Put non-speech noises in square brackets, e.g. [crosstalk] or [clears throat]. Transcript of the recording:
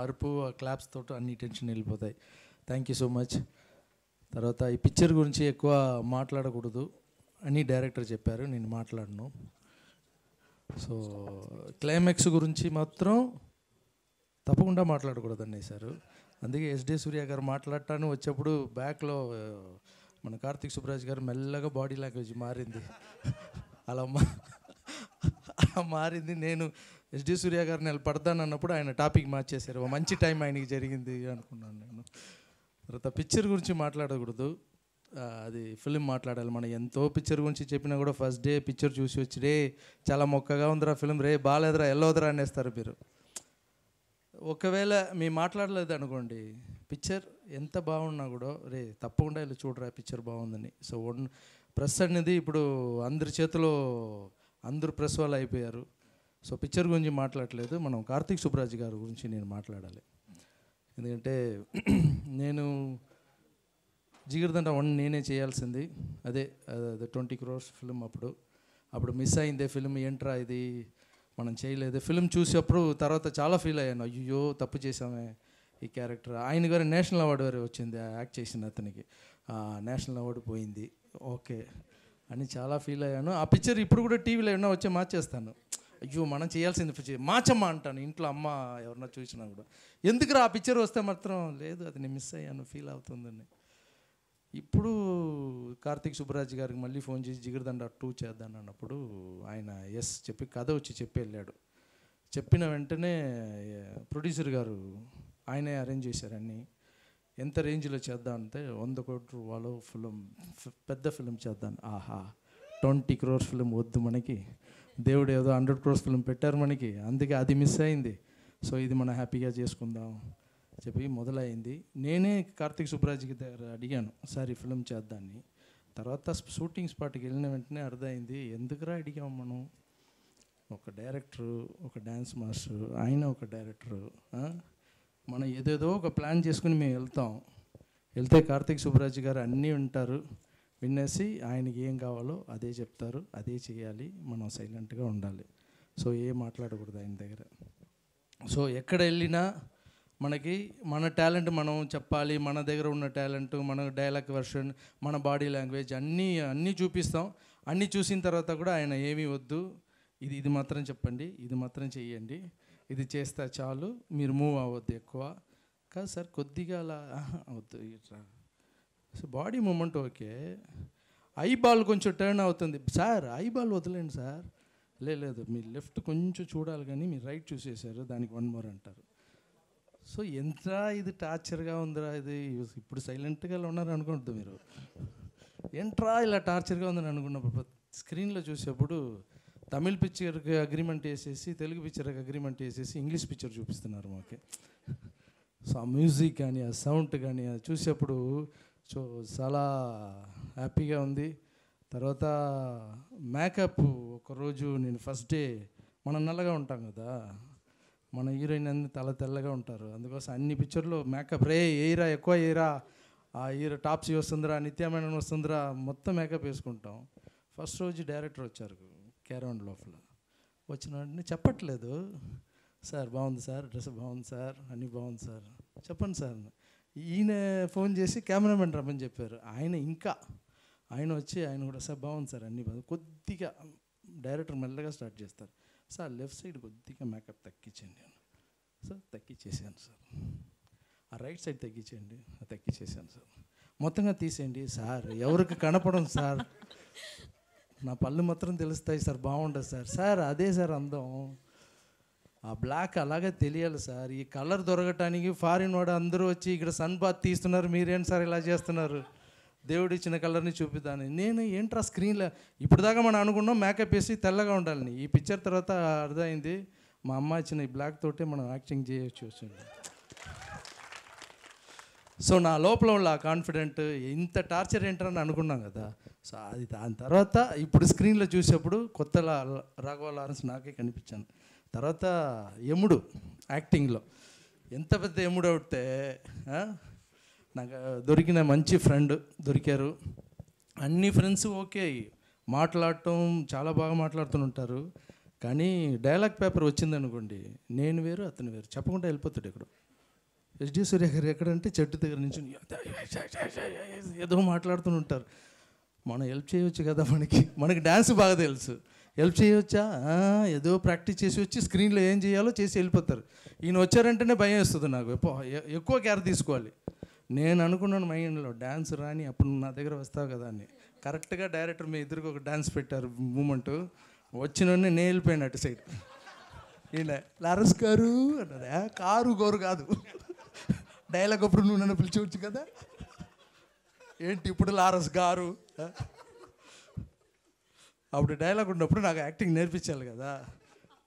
అరుపు క్లాప్స్ తోటి అన్ని టెన్షన్ వెళ్ళిపోతాయి థ్యాంక్ యూ సో మచ్ తర్వాత ఈ పిక్చర్ గురించి ఎక్కువ మాట్లాడకూడదు అని డైరెక్టర్ చెప్పారు నేను మాట్లాడను సో క్లైమాక్స్ గురించి మాత్రం తప్పకుండా మాట్లాడకూడదు అనేసారు అందుకే ఎస్డి సూర్య గారు మాట్లాడటాను వచ్చేప్పుడు బ్యాక్లో మన కార్తిక్ సుబ్రాజ్ గారు మెల్లగా బాడీ లాంగ్వేజ్ మారింది [laughs] అలా మారింది నేను ఎస్డి సూర్య గారు వెళ్ళి పడతాను అన్నప్పుడు ఆయన టాపిక్ మార్చేశారు మంచి టైం ఆయనకి జరిగింది అనుకున్నాను నేను తర్వాత పిక్చర్ గురించి మాట్లాడకూడదు అది ఫిలిం మాట్లాడాలి మనం ఎంతో పిక్చర్ గురించి చెప్పినా కూడా ఫస్ట్ డే పిక్చర్ చూసి వచ్చి రే చాలా మొక్కగా ఉందిరా ఫిలిం రే బాగాలేదురా ఎల్లవదురా అనేస్తారు మీరు ఒకవేళ మీ మాట్లాడలేదు అనుకోండి పిక్చర్ ఎంత బాగున్నా కూడా రే తప్పకుండా ఇలా చూడరా పిక్చర్ బాగుందని సో ప్రెస్ అనేది ఇప్పుడు అందరి చేతిలో అందరూ ప్రసవాలు అయిపోయారు సో పిక్చర్ గురించి మాట్లాడలేదు మనం కార్తీక్ సుబ్రాజ్ గారి గురించి నేను మాట్లాడాలి ఎందుకంటే [clears throat] నేను జిగిరిదండ వన్ నేనే చేయాల్సింది అదే అదే ట్వంటీ క్రోర్స్ ఫిల్మ్ అప్పుడు అప్పుడు మిస్ అయిందే ఫిల్మ్ ఏంట్రా ఇది మనం చేయలేదు ఫిల్మ్ చూసేప్పుడు తర్వాత చాలా ఫీల్ అయ్యాను అయ్యో తప్పు చేసామే ఈ క్యారెక్టర్ ఆయన గారు నేషనల్ అవార్డు వారు వచ్చింది యాక్ట్ చేసిన అతనికి నేషనల్ అవార్డు పోయింది ఓకే అని చాలా ఫీల్ అయ్యాను ఆ పిక్చర్ ఇప్పుడు కూడా టీవీలో ఏమన్నా వచ్చి మార్చేస్తాను అయ్యో మనం చేయాల్సింది పిక్చర్ మార్చమ్మా అంటాను ఇంట్లో అమ్మ ఎవరన్నా చూసినా కూడా ఎందుకు ఆ పిక్చర్ వస్తే మాత్రం లేదు అది నేను మిస్ అయ్యాను ఫీల్ అవుతుందని ఇప్పుడు కార్తీక్ సుబ్బరాజ్ గారికి మళ్ళీ ఫోన్ చేసి జిగిరిదండ టూ చేద్దాను అన్నప్పుడు ఆయన ఎస్ చెప్పి కథ వచ్చి చెప్పి వెళ్ళాడు చెప్పిన వెంటనే ప్రొడ్యూసర్ గారు ఆయనే అరేంజ్ చేశారని ఎంత రేంజ్లో చేద్దాం అంటే వంద కోట్ల రూపాయలు ఫిలిం పెద్ద ఫిలిం చేద్దాం ఆహా ట్వంటీ క్రోర్స్ ఫిలిం వద్దు మనకి దేవుడు ఏదో హండ్రెడ్ క్రోర్స్ ఫిలిం పెట్టారు మనకి అందుకే అది మిస్ అయింది సో ఇది మనం హ్యాపీగా చేసుకుందాం చెప్పి మొదలైంది నేనే కార్తీక్ సుబ్రాజ్కి దగ్గర అడిగాను సార్ ఈ ఫిలిం చేద్దాన్ని తర్వాత షూటింగ్ స్పాట్కి వెళ్ళిన వెంటనే అర్థమైంది ఎందుకురా అడిగాం మనం ఒక డైరెక్టరు ఒక డ్యాన్స్ మాస్టరు ఆయన ఒక డైరెక్టరు మనం ఏదేదో ఒక ప్లాన్ చేసుకుని మేము వెళ్తాం వెళ్తే కార్తీక్ సుబ్బరాజు గారు అన్నీ ఉంటారు విన్నేసి ఆయనకి ఏం కావాలో అదే చెప్తారు అదే చేయాలి మనం సైలెంట్గా ఉండాలి సో ఏం మాట్లాడకూడదు ఆయన దగ్గర సో ఎక్కడ వెళ్ళినా మనకి మన టాలెంట్ మనం చెప్పాలి మన దగ్గర ఉన్న టాలెంట్ మన డైలాగ్ వెర్షన్ మన బాడీ లాంగ్వేజ్ అన్నీ అన్నీ చూపిస్తాం అన్నీ చూసిన తర్వాత కూడా ఆయన ఏమీ వద్దు ఇది ఇది మాత్రం చెప్పండి ఇది మాత్రం చెయ్యండి ఇది చేస్తే చాలు మీరు మూవ్ అవ్వద్దు ఎక్కువ కాదు సార్ కొద్దిగా అలా అవద్దు ఇట్లా so body movement okay eyeball కొంచెం టర్న్ అవుతుంది సార్ ఐ బాల్ వదిలేండి సార్ లేదు మీ లెఫ్ట్ కొంచెం చూడాలి కానీ మీరు రైట్ చూసేశారు దానికి వన్ మోర్ అంటారు సో ఎంత ఇది టార్చర్గా ఉందిరా ఇది ఇప్పుడు సైలెంట్గా ఉన్నారు అనుకుంటుంది మీరు ఎంట్రా ఇలా టార్చర్గా ఉందని అనుకున్నప్పుడు స్క్రీన్లో చూసేప్పుడు తమిళ్ పిక్చర్కి అగ్రిమెంట్ వేసేసి తెలుగు పిక్చర్కి అగ్రిమెంట్ వేసేసి ఇంగ్లీష్ పిక్చర్ చూపిస్తున్నారు మాకు సో ఆ మ్యూజిక్ కానీ ఆ సౌండ్ కానీ అది చూసేప్పుడు సో చాలా హ్యాపీగా ఉంది తర్వాత మేకప్ ఒకరోజు నేను ఫస్ట్ డే మనం నల్లగా ఉంటాం కదా మన హీరోయిన్ అన్ని తల తెల్లగా ఉంటారు అందుకోసం అన్ని పిక్చర్లో మేకప్ రే ఎయిరా ఎక్కువ ఎయిరా ఆ హీరో టాప్స్ వస్తుందిరా నిత్యమైన వస్తుందిరా మొత్తం మేకప్ వేసుకుంటాం ఫస్ట్ రోజు డైరెక్టర్ వచ్చారు క్యారౌండ్ లోపల వచ్చిన వాడిని చెప్పట్లేదు సార్ బాగుంది సార్ డ్రెస్ బాగుంది సార్ అన్నీ బాగుంది సార్ చెప్పండి సార్ ఈయన ఫోన్ చేసి కెమెరామెన్ రమ్మని చెప్పారు ఆయన ఇంకా ఆయన వచ్చి ఆయన కూడా సార్ బాగుంది సార్ అన్నీ బాగుంది కొద్దిగా డైరెక్టర్ మెల్లగా స్టార్ట్ చేస్తారు సార్ లెఫ్ట్ సైడ్ కొద్దిగా మేకప్ తగ్గించండి అని సార్ తగ్గించేసాను సార్ ఆ రైట్ సైడ్ తగ్గించండి తగ్గించేసాను సార్ మొత్తంగా తీసేయండి సార్ ఎవరికి కనపడం సార్ నా పళ్ళు మాత్రం తెలుస్తాయి సార్ బాగుండదు సార్ సార్ అదే సార్ అందం ఆ బ్లాక్ అలాగే తెలియాలి సార్ ఈ కలర్ దొరకటానికి ఫారిన్ వాడు అందరూ వచ్చి ఇక్కడ సన్ బాత్ తీస్తున్నారు మీరేం సార్ ఇలా చేస్తున్నారు దేవుడు ఇచ్చిన కలర్ని చూపిద్దాను నేను ఏంట్రా స్క్రీన్లో ఇప్పుడు దాకా మనం అనుకున్నాం మేకప్ వేసి తెల్లగా ఉండాలని ఈ పిక్చర్ తర్వాత అర్థమైంది మా అమ్మ ఇచ్చిన ఈ బ్లాక్ తోటే మనం యాక్టింగ్ చేయొచ్చు వచ్చింది సో నా లోపల ఉన్న ఆ కాన్ఫిడెంట్ ఇంత టార్చర్ ఏంటని అనుకున్నాం కదా సో అది దాని తర్వాత ఇప్పుడు స్క్రీన్లో చూసేప్పుడు కొత్త రాఘవ లారెన్స్ నాకే కనిపించాను తర్వాత యముడు యాక్టింగ్లో ఎంత పెద్ద యముడు అవుతే నాకు దొరికిన మంచి ఫ్రెండ్ దొరికారు అన్ని ఫ్రెండ్స్ ఓకే మాట్లాడటం చాలా బాగా మాట్లాడుతుంటారు కానీ డైలాగ్ పేపర్ వచ్చిందనుకోండి నేను వేరు అతను వేరు చెప్పకుండా వెళ్ళిపోతాడు ఇక్కడ ఎస్డి సూర్య గారు ఎక్కడంటే చెట్టు దగ్గర నుంచి ఏదో మాట్లాడుతూ ఉంటారు మనం హెల్ప్ చేయవచ్చు కదా మనకి మనకి డ్యాన్స్ బాగా తెలుసు హెల్ప్ చేయవచ్చా ఏదో ప్రాక్టీస్ చేసి వచ్చి స్క్రీన్లో ఏం చేయాలో చేసి వెళ్ళిపోతారు ఈయన వచ్చారంటేనే భయం వేస్తుంది నాకు ఎక్కువ కేర్ తీసుకోవాలి నేను అనుకున్నాను మైండ్లో డ్యాన్స్ రాని అప్పుడు నా దగ్గర వస్తావు కదా అని కరెక్ట్గా డైరెక్టర్ మీ ఇద్దరికి ఒక డ్యాన్స్ పెట్టారు మూమెంటు వచ్చిన నేను వెళ్ళిపోయాను అటు సైడ్ ఈయన లారస్ గారు అన్నదా కారు గోరు కాదు డైలాగ్ అప్పుడు నువ్వు నన్ను పిలిచవచ్చు కదా ఏంటి ఇప్పుడు లారస్ గారు అప్పుడు డైలాగ్ ఉన్నప్పుడు నాకు యాక్టింగ్ నేర్పించాలి కదా